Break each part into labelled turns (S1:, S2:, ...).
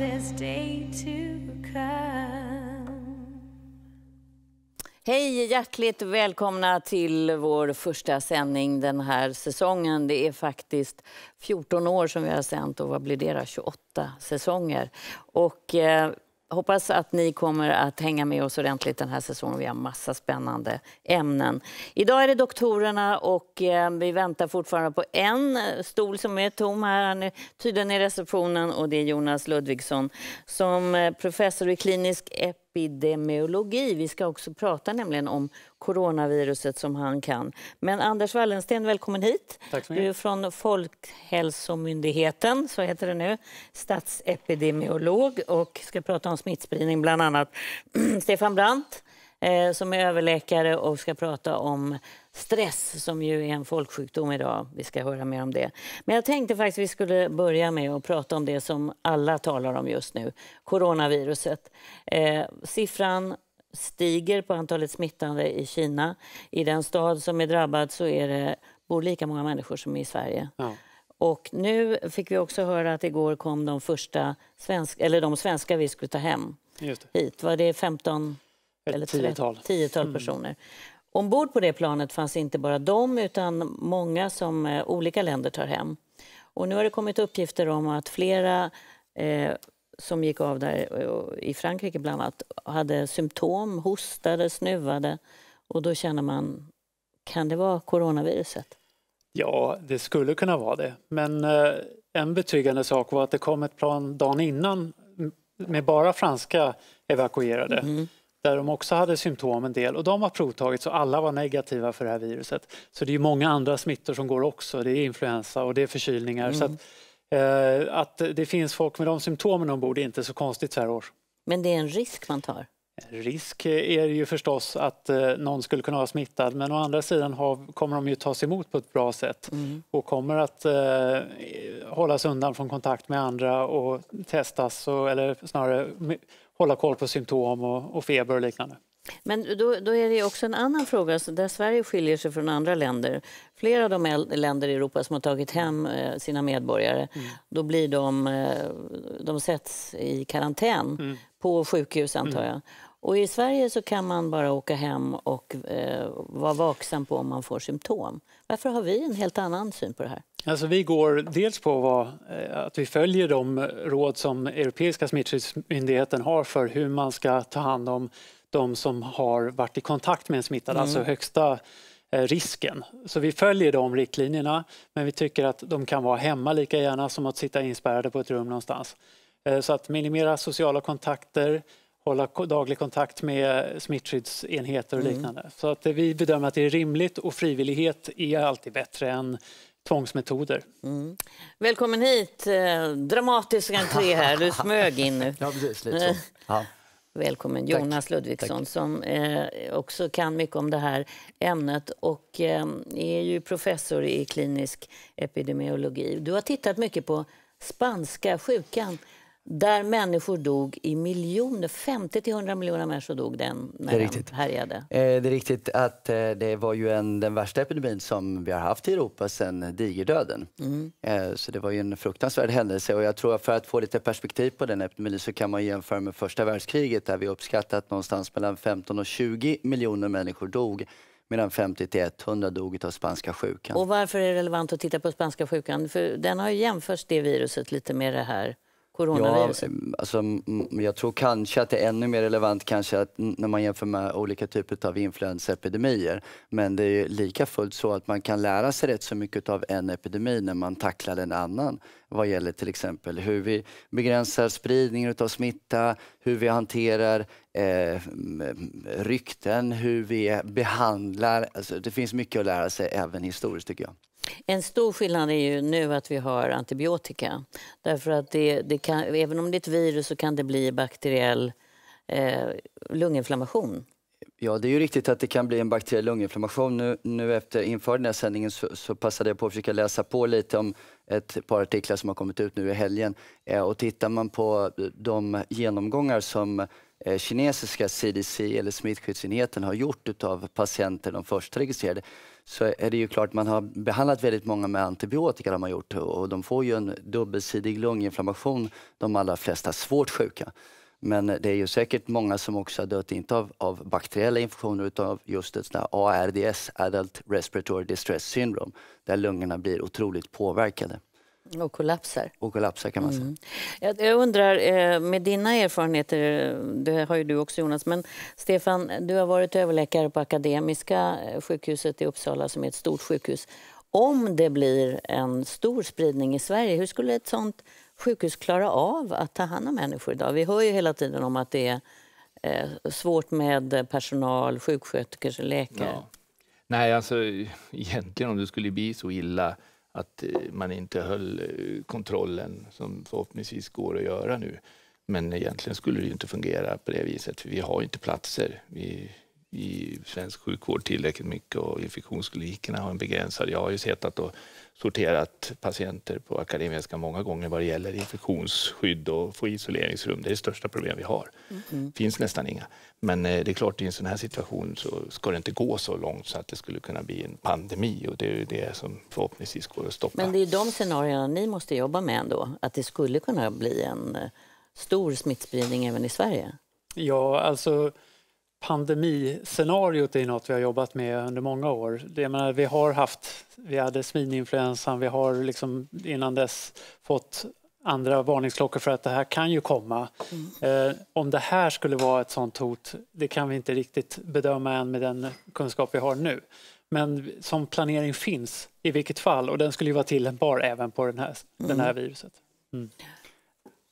S1: this day to come.
S2: Hej! Hjärtligt välkomna till vår första sändning den här säsongen. Det är faktiskt 14 år som vi har sänt och vad blir det 28 säsonger. Och eh, hoppas att ni kommer att hänga med oss ordentligt den här säsongen. Vi har massa spännande ämnen. Idag är det doktorerna och eh, vi väntar fortfarande på en eh, stol som är tom här. Han är tydligen i receptionen och det är Jonas Ludvigsson som eh, professor i klinisk ep epidemiologi. Vi ska också prata nämligen om coronaviruset som han kan. Men Anders Wallensten, välkommen hit. Tack så mycket. Du är från Folkhälsomyndigheten, så heter det nu, statsepidemiolog och ska prata om smittspridning bland annat. Stefan Brandt, eh, som är överläkare och ska prata om stress som ju är en folksjukdom idag. Vi ska höra mer om det. Men jag tänkte faktiskt vi skulle börja med att prata om det som alla talar om just nu, coronaviruset. Eh, siffran stiger på antalet smittade i Kina. I den stad som är drabbad så är det, bor lika många människor som i Sverige. Ja. Och nu fick vi också höra att igår kom de första svensk, eller de svenska vi skulle ta hem hit. Var det 15 eller tiotal, tiotal mm. personer. Ombord på det planet fanns inte bara de, utan många som eh, olika länder tar hem. Och nu har det kommit uppgifter om att flera eh, som gick av där, eh, i Frankrike bland annat, hade symptom, hostade, snuvade. Och då känner man, kan det vara coronaviruset?
S1: Ja, det skulle kunna vara det. Men eh, en betryggande sak var att det kom ett plan dagen innan med bara franska evakuerade. Mm där de också hade symptom en del och de har provtagits och alla var negativa för det här viruset. Så det är många andra smittor som går också, det är influensa och det är förkylningar. Mm. Så att, eh, att, det finns folk med de symptomen ombord är inte så konstigt så här års. Men det är en risk man tar? Risk är ju förstås att eh, någon skulle kunna vara smittad men å andra sidan kommer de ju tas emot på ett bra sätt mm. och kommer att eh, hållas undan från kontakt med andra och testas eller snarare hålla koll på symptom och, och feber och liknande.
S2: Men då, då, är det också en annan fråga där Sverige skiljer sig från andra länder. Flera av de länder i Europa som har tagit hem eh, sina medborgare, mm. då blir de, eh, de sätts i karantän mm. på sjukhus antar mm. jag. Och I Sverige så kan man bara åka hem och eh, vara vaksam på om man får symptom. Varför har vi en helt annan syn på det här?
S1: Alltså vi går dels på vad, eh, att vi följer de råd som Europeiska smittskyddsmyndigheten har för hur man ska ta hand om de som har varit i kontakt med en smittad, mm. alltså högsta eh, risken. Så vi följer de riktlinjerna, men vi tycker att de kan vara hemma lika gärna som att sitta inspärrade på ett rum någonstans. Eh, så att minimera sociala kontakter, hålla daglig kontakt med smittskyddsenheter och mm. liknande. Mm. Så att vi bedömer att det är rimligt och frivillighet är alltid bättre än tvångsmetoder.
S2: Mm. Välkommen hit. Eh, dramatisk entré här. Du smög in nu. ja, precis, lite så. Ja. Välkommen Jonas Tack. Ludvigsson Tack. som eh, också kan mycket om det här ämnet och eh, är ju professor i klinisk epidemiologi. Du har tittat mycket på spanska sjukan där människor dog i miljoner. 50 100 miljoner människor dog den när det är riktigt. den härjade. Eh,
S3: det är riktigt att eh, det var ju en, den värsta epidemin som vi har haft i Europa sedan digerdöden. Mm. Eh, så det var ju en fruktansvärd händelse och jag tror att för att få lite perspektiv på den epidemin så kan man jämföra med första världskriget där vi uppskattat någonstans mellan 15 och 20 miljoner människor dog medan 50 100 dog av spanska sjukan. Och
S2: varför är det relevant att titta på spanska sjukan? För den har ju jämförts, det viruset, lite med det här
S3: coronaviruset? Ja, mm, alltså, mm, jag tror kanske att det är ännu mer relevant kanske att när man jämför med olika typer av influensaepidemier. Men det är lika fullt så att man kan lära sig rätt så mycket av en epidemi när man tacklar en annan vad gäller till exempel hur vi begränsar spridningen av smitta, hur vi hanterar eh, rykten, hur vi behandlar. Alltså, det finns mycket att lära sig även historiskt tycker jag.
S2: En stor skillnad är ju nu att vi har antibiotika. Därför att det, det kan, även om det är ett virus så kan det bli bakteriell eh, lunginflammation.
S3: Ja, det är ju riktigt att det kan bli en bakteriell lunginflammation. Nu, nu efter inför den här sändningen så, så passade jag på att försöka läsa på lite om ett par artiklar som har kommit ut nu i helgen. Eh, och tittar man på de genomgångar som Eh, kinesiska CDC eller smittskyddsenheten har gjort av patienter, de första registrerade, så är det ju klart man har behandlat väldigt många med antibiotika. De har gjort, och de får ju en dubbelsidig lunginflammation, de allra flesta svårt sjuka. Men det är ju säkert många som också har dött, inte av, av bakteriella infektioner utan av just ett sånt ARDS, Adult Respiratory Distress Syndrome, där lungorna blir otroligt påverkade.
S2: Och kollapsar.
S3: Och kollapsar kan man säga.
S2: Mm. Jag undrar, eh, med dina erfarenheter, det har ju du också Jonas, men Stefan, du har varit överläkare på Akademiska eh, sjukhuset i Uppsala som är ett stort sjukhus. Om det blir en stor spridning i Sverige, hur skulle ett sådant sjukhus klara av att ta hand om människor idag? Vi hör ju hela tiden om att det är eh, svårt med personal, sjuksköterskor, läkare. Ja.
S1: Nej, alltså egentligen om det skulle bli så illa att eh, man inte höll eh, kontrollen som förhoppningsvis går att göra nu. Men egentligen skulle det inte fungera på det viset, för vi har inte platser. Vi, i svensk sjukvård tillräckligt mycket och infektionsklinikerna har en begränsad. Jag har ju sett att sorterat patienter på Akademiska många gånger vad det gäller infektionsskydd och få isoleringsrum. Det är det största problem vi har. Mm. finns nästan inga. Men eh, det är klart, i en sån här situation så ska det inte gå så långt så att det skulle kunna bli en pandemi och det är ju det som förhoppningsvis går att stoppa.
S2: Men det är de scenarierna ni måste jobba med ändå, att det skulle kunna bli en eh, stor smittspridning även i Sverige? Ja, alltså
S1: pandemiscenariot är något vi har jobbat med under många år. Det menar, vi har haft, vi hade svininfluensan, vi har liksom innan dess fått andra varningsklockor för att det här kan ju komma. Mm. Eh, om det här skulle vara ett sånt hot, det kan vi inte riktigt bedöma än med den kunskap vi har nu. Men som planering finns i vilket fall och den skulle ju vara tillämpbar även på den här, mm. den här mm. viruset. Mm.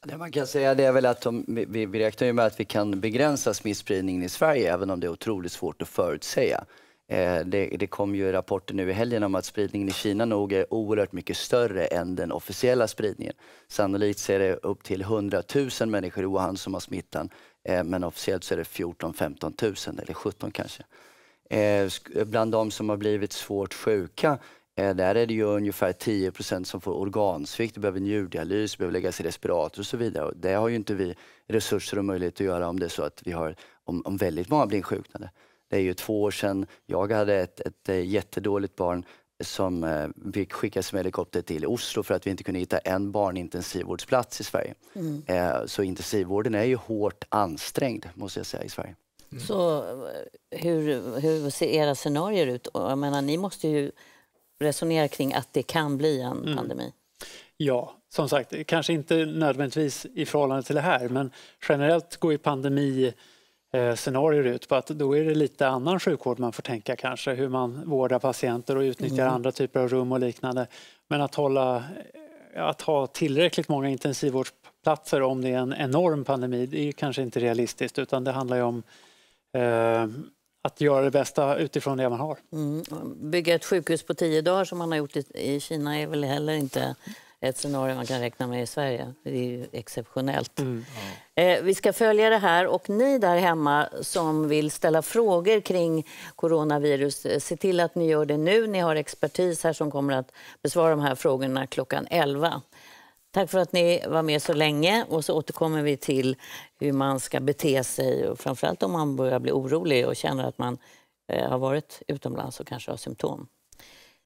S3: Det man kan säga det är väl att de, vi, vi räknar med att vi kan begränsa smittspridningen i Sverige, även om det är otroligt svårt att förutsäga. Eh, det, det, kom ju rapporter nu i helgen om att spridningen i Kina nog är oerhört mycket större än den officiella spridningen. Sannolikt så är det upp till 100 000 människor i Wuhan som har smittan, eh, men officiellt så är det 14 15 000 eller 17 kanske. Eh, bland de som har blivit svårt sjuka Eh, där är det ju ungefär 10 som får organsvikt, behöver njurdialys, behöver lägga sig i respirator och så vidare. Och det har ju inte vi resurser och möjlighet att göra om det är så att vi har, om, om väldigt många blir insjuknade. Det är ju två år sedan jag hade ett, ett eh, jättedåligt barn som vi eh, skickades med helikopter till Oslo för att vi inte kunde hitta en barnintensivvårdsplats i Sverige. Mm. Eh, så intensivvården är ju hårt ansträngd, måste jag säga, i Sverige.
S2: Mm. Så eh, hur, hur ser era scenarier ut? Jag menar, ni måste ju resonerar kring att det kan bli en mm. pandemi? Ja, som sagt, kanske inte nödvändigtvis
S1: i förhållande till det här men generellt går ju pandemiscenarier eh, ut på att då är det lite annan sjukvård man får tänka kanske, hur man vårdar patienter och utnyttjar mm. andra typer av rum och liknande. Men att, hålla, eh, att ha tillräckligt många intensivvårdsplatser om det är en enorm pandemi, det är kanske inte realistiskt utan det handlar ju om eh, att göra det bästa utifrån det man har.
S2: Mm. Bygga ett sjukhus på tio dagar som man har gjort i, i Kina är väl heller inte ett scenario man kan räkna med i Sverige. Det är ju exceptionellt. Mm. Eh, vi ska följa det här och ni där hemma som vill ställa frågor kring coronavirus, eh, se till att ni gör det nu. Ni har expertis här som kommer att besvara de här frågorna klockan 11. Tack för att ni var med så länge och så återkommer vi till hur man ska bete sig, och framförallt om man börjar bli orolig och känner att man eh, har varit utomlands och kanske har symptom.